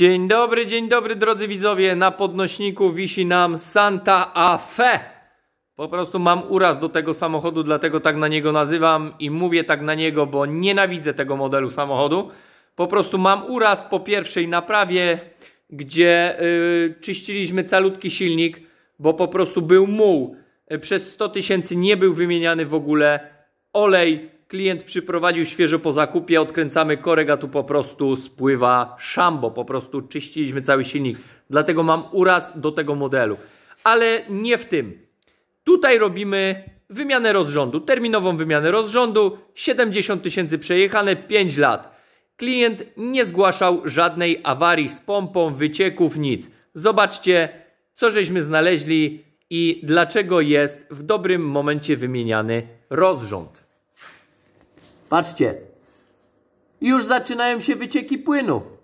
Dzień dobry, dzień dobry drodzy widzowie. Na podnośniku wisi nam Santa Afe. Fe. Po prostu mam uraz do tego samochodu, dlatego tak na niego nazywam i mówię tak na niego, bo nienawidzę tego modelu samochodu. Po prostu mam uraz po pierwszej naprawie, gdzie yy, czyściliśmy calutki silnik, bo po prostu był muł. Y, przez 100 tysięcy nie był wymieniany w ogóle olej Klient przyprowadził świeżo po zakupie, odkręcamy korek, a tu po prostu spływa szambo. Po prostu czyściliśmy cały silnik. Dlatego mam uraz do tego modelu. Ale nie w tym. Tutaj robimy wymianę rozrządu, terminową wymianę rozrządu, 70 tysięcy przejechane, 5 lat. Klient nie zgłaszał żadnej awarii z pompą, wycieków, nic. Zobaczcie, co żeśmy znaleźli i dlaczego jest w dobrym momencie wymieniany rozrząd. Patrzcie, już zaczynają się wycieki płynu.